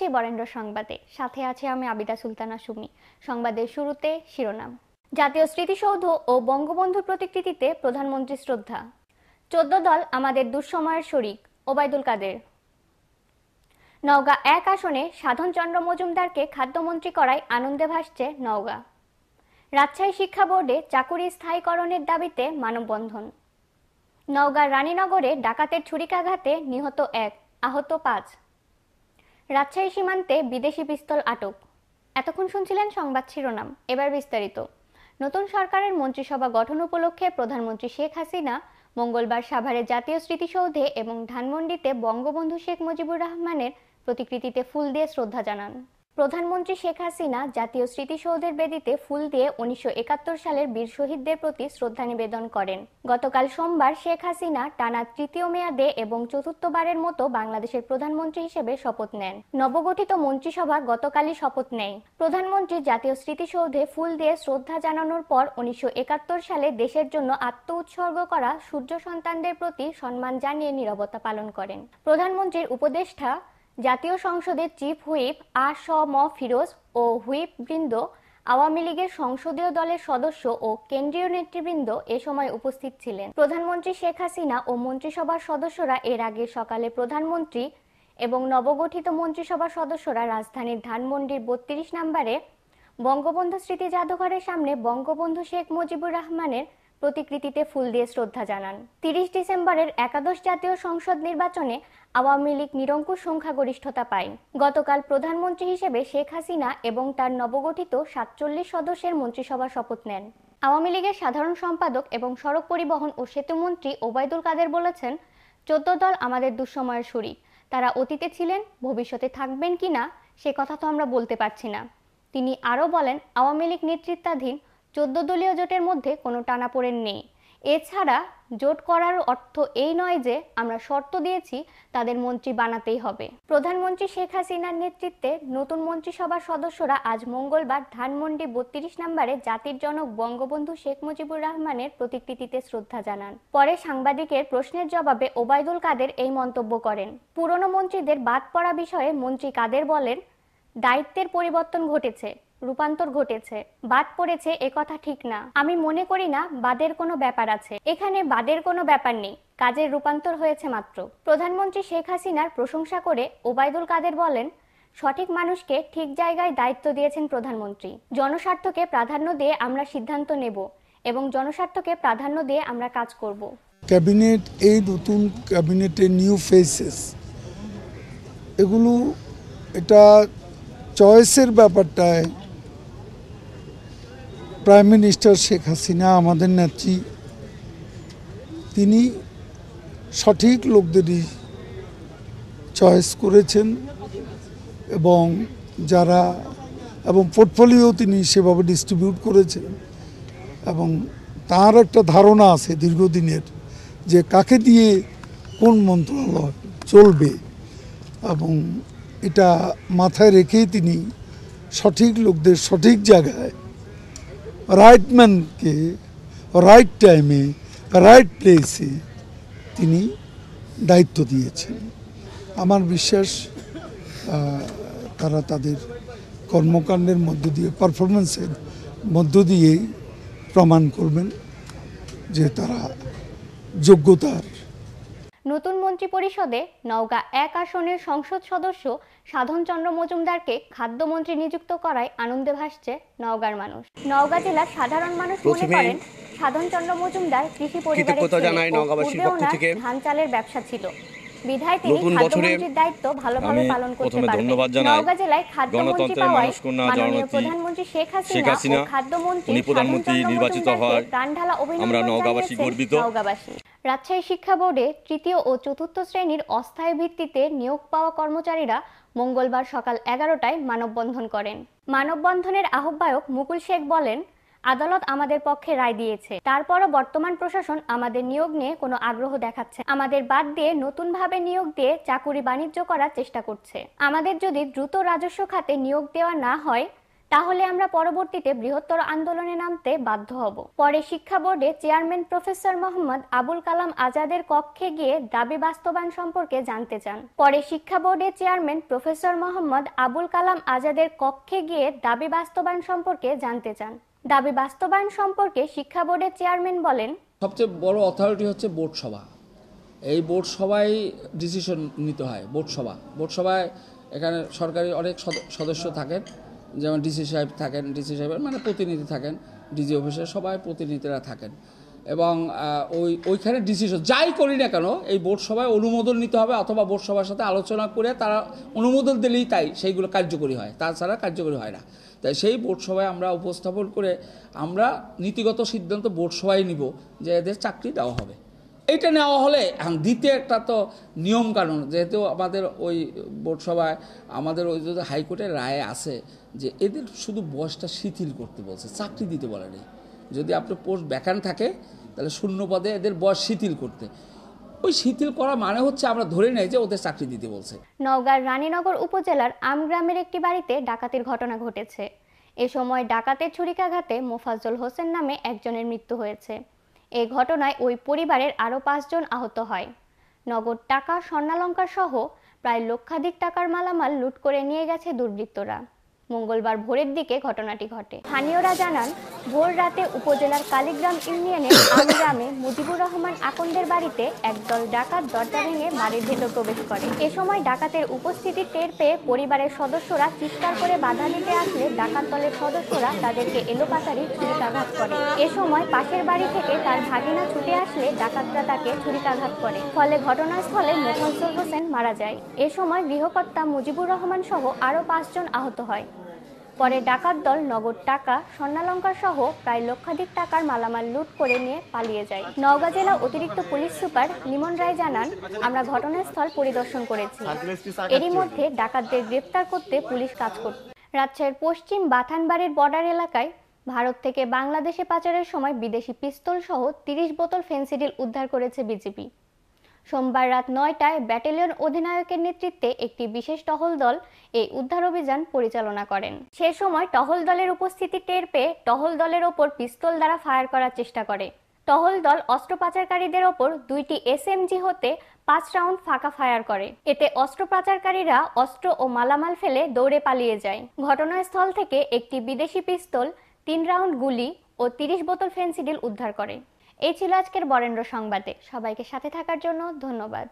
থাকছে বরেন্দ্র সংবাদে সাথে আছে আমি আবিদা সুলতানা সুমি সংবাদের শুরুতে শিরোনাম জাতীয় স্মৃতিসৌধ ও বঙ্গবন্ধুর প্রতিকৃতিতে প্রধানমন্ত্রী শ্রদ্ধা চোদ্দ দল আমাদের দুঃসময়ের শরিক ওবায়দুল কাদের নওগাঁ এক আসনে সাধন চন্দ্র মজুমদারকে খাদ্যমন্ত্রী করায় আনন্দে ভাসছে নওগাঁ রাজশাহী শিক্ষা বোর্ডে চাকুরি স্থায়ীকরণের দাবিতে মানববন্ধন নওগাঁর রানীনগরে ডাকাতের ছুরিকাঘাতে নিহত এক আহত পাঁচ রাজশাহী সীমান্তে বিদেশি পিস্তল আটক এতক্ষণ শুনছিলেন সংবাদ শিরোনাম এবার বিস্তারিত নতুন সরকারের মন্ত্রিসভা গঠন উপলক্ষে প্রধানমন্ত্রী শেখ হাসিনা মঙ্গলবার সাভারে জাতীয় স্মৃতিসৌধে এবং ধানমন্ডিতে বঙ্গবন্ধু শেখ মুজিবুর রহমানের প্রতিকৃতিতে ফুল দিয়ে শ্রদ্ধা জানান প্রধানমন্ত্রী শেখ হাসিনা জাতীয় স্মৃতিসৌধের বেদিতে ফুল দিয়ে উনিশশো সালের বীর শহীদদের প্রতি শ্রদ্ধা নিবেদন করেন গতকাল সোমবার শেখ হাসিনা টানা তৃতীয় মেয়াদে এবং চতুর্থবারের মতো বাংলাদেশের প্রধানমন্ত্রী হিসেবে শপথ নেন নবগঠিত মন্ত্রিসভা গতকালই শপথ নেয় প্রধানমন্ত্রী জাতীয় স্মৃতিসৌধে ফুল দিয়ে শ্রদ্ধা জানানোর পর উনিশশো সালে দেশের জন্য আত্ম উৎসর্গ করা সূর্য সন্তানদের প্রতি সম্মান জানিয়ে নিরবতা পালন করেন প্রধানমন্ত্রীর উপদেষ্টা জাতীয় সংসদের চিফ হুইপ আ স ম ফিরোজ ও হুইপ বৃন্দ আওয়ামী লীগের সংসদীয় দলের সদস্য ও কেন্দ্রীয় নেতৃবৃন্দ এ সময় উপস্থিত ছিলেন প্রধানমন্ত্রী শেখ হাসিনা ও মন্ত্রিসভার সদস্যরা এর আগে সকালে প্রধানমন্ত্রী এবং নবগঠিত মন্ত্রিসভার সদস্যরা রাজধানীর ধানমন্ডির বত্রিশ নম্বরে বঙ্গবন্ধু স্মৃতি জাদুঘরের সামনে বঙ্গবন্ধু শেখ মুজিবুর রহমানের প্রতিকৃতিতে ফুল দিয়ে শ্রদ্ধা জানান তিরিশ ডিসেম্বরের একাদশ জাতীয় সংসদ নির্বাচনে আওয়ামী লীগ নিরঙ্কুশ সংখ্যাগরিষ্ঠতা পায় গতকাল প্রধানমন্ত্রী হিসেবে শেখ হাসিনা এবং তার নবগঠিত সাতচল্লিশ সদস্যের মন্ত্রিসভা শপথ নেন আওয়ামী লীগের সাধারণ সম্পাদক এবং সড়ক পরিবহন ও সেতুমন্ত্রী ওবায়দুল কাদের বলেছেন চোদ্দ দল আমাদের দুঃসময়ের শরিক তারা অতীতে ছিলেন ভবিষ্যতে থাকবেন কি না সে কথা তো আমরা বলতে পারছি না তিনি আরও বলেন আওয়ামী লীগ নেতৃত্বাধীন চোদ্দ দলীয় জোটের মধ্যে কোনো টানাপোড়েন নেই এছাড়া জোট করার অর্থ এই নয় যে আমরা শর্ত দিয়েছি তাদের মন্ত্রী বানাতেই হবে প্রধানমন্ত্রী শেখ হাসিনার নেতৃত্বে নতুন মন্ত্রিসভার সদস্যরা আজ মঙ্গলবার ধানমন্ডি বত্রিশ নম্বরে জাতির জনক বঙ্গবন্ধু শেখ মুজিবুর রহমানের প্রতিকৃতিতে শ্রদ্ধা জানান পরে সাংবাদিকের প্রশ্নের জবাবে ওবায়দুল কাদের এই মন্তব্য করেন পুরনো মন্ত্রীদের বাদ পড়া বিষয়ে মন্ত্রী কাদের বলেন দায়িত্বের পরিবর্তন ঘটেছে রূপান্তর ঘটেছে বাদ পড়েছে একথা ঠিক না আমি মনে করি না বাদের কোনো ব্যাপার আছে এখানে বাদের কোনো ব্যাপার নেই কাজের রূপান্তর হয়েছে মাত্র প্রধানমন্ত্রী শেখ হাসিনার প্রশংসা করে ওবায়দুল কাদের বলেন সঠিক মানুষকে ঠিক জায়গায় দায়িত্ব দিয়েছেন প্রধানমন্ত্রী জনস্বার্থকে প্রাধান্য দিয়ে আমরা সিদ্ধান্ত নেব এবং জনস্বার্থকে প্রাধান্য দিয়ে আমরা কাজ করব ক্যাবিনেট এই নতুন ক্যাবিনেটে নিউ ফেসেস এগুলো এটা চয়েসের ব্যাপারটায় প্রাইম মিনিস্টার শেখ হাসিনা আমাদের নেত্রী তিনি সঠিক লোকদেরই চয়েস করেছেন এবং যারা এবং পোর্টফোলিও তিনি সেভাবে ডিস্ট্রিবিউট করেছেন এবং তার একটা ধারণা আছে দীর্ঘদিনের যে কাকে দিয়ে কোন মন্ত্রণালয় চলবে এবং এটা মাথায় রেখেই তিনি সঠিক লোকদের সঠিক জায়গায় রাইট ম্যানকে রাইট টাইমে রাইট প্লেসে তিনি দায়িত্ব দিয়েছেন আমার বিশ্বাস তারা তাদের কর্মকাণ্ডের মধ্য দিয়ে পারফরমেন্সের মধ্য দিয়েই প্রমাণ করবেন যে তারা যোগ্যতার নতুন মন্ত্রী পরিষদে নওগাঁ এক আসনের সংসদ সদস্য সাধনচন্দ্র মজুমদারকে খাদ্যমন্ত্রী নিযুক্ত করায় আনন্দে ভাসছে নওগাঁর মানুষ নওগাঁ জেলার সাধারণ মানুষ মনে করেন সাধনচন্দ্র মজুমদার কৃষি পরিবারের ধান চালের ব্যবসা ছিল প্রধানমন্ত্রী শেখ হাসিনা খাদ্যমন্ত্রী প্রাণঢালা রাজশাহী শিক্ষা বোর্ডে তৃতীয় ও চতুর্থ শ্রেণীর অস্থায়ী ভিত্তিতে নিয়োগ পাওয়া কর্মচারীরা মঙ্গলবার সকাল এগারোটায় মানববন্ধন করেন মানববন্ধনের আহ্বায়ক মুকুল শেখ বলেন আদালত আমাদের পক্ষে রায় দিয়েছে তারপরও বর্তমান প্রশাসন আমাদের নিয়োগ নিয়ে কোনো আগ্রহ দেখাচ্ছে আমাদের বাদ দিয়ে নতুনভাবে নিয়োগ দিয়ে চাকুরি বাণিজ্য করার চেষ্টা করছে আমাদের যদি দ্রুত রাজস্ব খাতে নিয়োগ দেওয়া না হয় তাহলে আমরা পরবর্তীতে বৃহত্তর আন্দোলনে নামতে বাধ্য হব পরে শিক্ষা বোর্ডে চেয়ারম্যান প্রফেসর মোহাম্মদ আবুল কালাম আজাদের কক্ষে গিয়ে দাবি বাস্তবায়ন সম্পর্কে জানতে চান পরে শিক্ষা বোর্ডের চেয়ারম্যান প্রফেসর মোহাম্মদ আবুল কালাম আজাদের কক্ষে গিয়ে দাবি বাস্তবায়ন সম্পর্কে জানতে চান দাবি বাস্তবায়ন সম্পর্কে শিক্ষা বোর্ডের চেয়ারম্যান বলেন সবচেয়ে বড় অথরিটি হচ্ছে বোর্ড সভা এই বোর্ড সভায় ডিসিশন নিতে হয় বোর্ড সভা বোর্ড সভায় এখানে সরকারি অনেক সদস্য থাকেন যেমন ডিসি সাহেব থাকেন ডিসি সাহেবের মানে প্রতিনিধি থাকেন ডিজি অফিসে সবাই প্রতিনিধিরা থাকেন এবং ওই ওইখানে ডিসিশন যাই করি না কেন এই বোর্ড সভায় অনুমোদন নিতে হবে অথবা বোর্ড সভার সাথে আলোচনা করে তারা অনুমোদন দিলেই তাই সেইগুলো কার্যকরী হয় তাছাড়া কার্যকরী হয় না তাই সেই বোর্ড সভায় আমরা উপস্থাপন করে আমরা নীতিগত সিদ্ধান্ত বোর্ড সভায় নিব যে এদের চাকরি দেওয়া হবে এটা নেওয়া হলে এখন দ্বিতীয় একটা তো নিয়মকানুন যেহেতু আমাদের ওই বোর্ড সভায় আমাদের ওই যে হাইকোর্টের রায়ে আছে যে এদের শুধু বয়সটা শিথিল করতে বলছে চাকরি দিতে বলেনি যদি আপনার পোস্ট ব্যাকান থাকে তাহলে শূন্য পদে এদের বয়স শিথিল করতে ওই শিথিল করা মানে হচ্ছে আমরা ধরে নেই যে ওদের চাকরি দিতে বলছে নওগাঁর রানীনগর উপজেলার আমগ্রামের একটি বাড়িতে ডাকাতির ঘটনা ঘটেছে এ সময় ডাকাতের ছুরিকাঘাতে মোফাজ্জল হোসেন নামে একজনের মৃত্যু হয়েছে এ ঘটনায় ওই পরিবারের আরও পাঁচজন আহত হয় নগদ টাকা স্বর্ণালঙ্কার সহ প্রায় লক্ষাধিক টাকার মালামাল লুট করে নিয়ে গেছে দুর্বৃত্তরা মঙ্গলবার ভোরের দিকে ঘটনাটি ঘটে স্থানীয়রা জানান ভোর রাতে উপজেলার কালীগ্রাম ইউনিয়নের আমগ্রামে মুজিবুর রহমান আকন্দের বাড়িতে একদল ডাকাত দরজা ভেঙে বাড়ির ভেতর প্রবেশ করে এ সময় ডাকাতের উপস্থিতি টের পেয়ে পরিবারের সদস্যরা চিৎকার করে বাধা দিতে আসলে ডাকাত দলের সদস্যরা তাদেরকে এলোপাতারি ছুরিকাঘাত করে এ সময় পাশের বাড়ি থেকে তার ভাগিনা ছুটে আসলে ডাকাতরা তাকে ছুরিকাঘাত করে ফলে ঘটনাস্থলে মোফাজ্জল হোসেন মারা যায় এ সময় গৃহকর্তা মুজিবুর রহমান সহ আরও পাঁচজন আহত হয় পরে ডাকাত দল নগদ টাকা স্বর্ণালঙ্কার সহ প্রায় লক্ষাধিক টাকার মালামাল লুট করে নিয়ে পালিয়ে যায় নওগাঁ জেলা অতিরিক্ত পুলিশ সুপার লিমন রায় জানান আমরা ঘটনাস্থল পরিদর্শন করেছি এরই মধ্যে ডাকাতদের গ্রেপ্তার করতে পুলিশ কাজ করছে রাজশাহীর পশ্চিম বাথানবাড়ির বর্ডার এলাকায় ভারত থেকে বাংলাদেশে পাচারের সময় বিদেশি পিস্তল সহ তিরিশ বোতল ফেন্সিডিল উদ্ধার করেছে বিজেপি সোমবার রাত নয়টায় ব্যাটালিয়ন অধিনায়কের নেতৃত্বে একটি বিশেষ টহল দল এই উদ্ধার অভিযান পরিচালনা করেন সে সময় টহল দলের উপস্থিতি টের পেয়ে টহল দলের ওপর পিস্তল দ্বারা ফায়ার করার চেষ্টা করে টহল দল অস্ত্রপাচারকারীদের ওপর দুইটি এসএমজি হতে পাঁচ রাউন্ড ফাঁকা ফায়ার করে এতে অস্ত্রপাচারকারীরা অস্ত্র ও মালামাল ফেলে দৌড়ে পালিয়ে যায় ঘটনাস্থল থেকে একটি বিদেশি পিস্তল তিন রাউন্ড গুলি ও তিরিশ বোতল ফেন্সিডিল উদ্ধার করে এই ছিল আজকের বরেন্দ্র সংবাদে সবাইকে সাথে থাকার জন্য ধন্যবাদ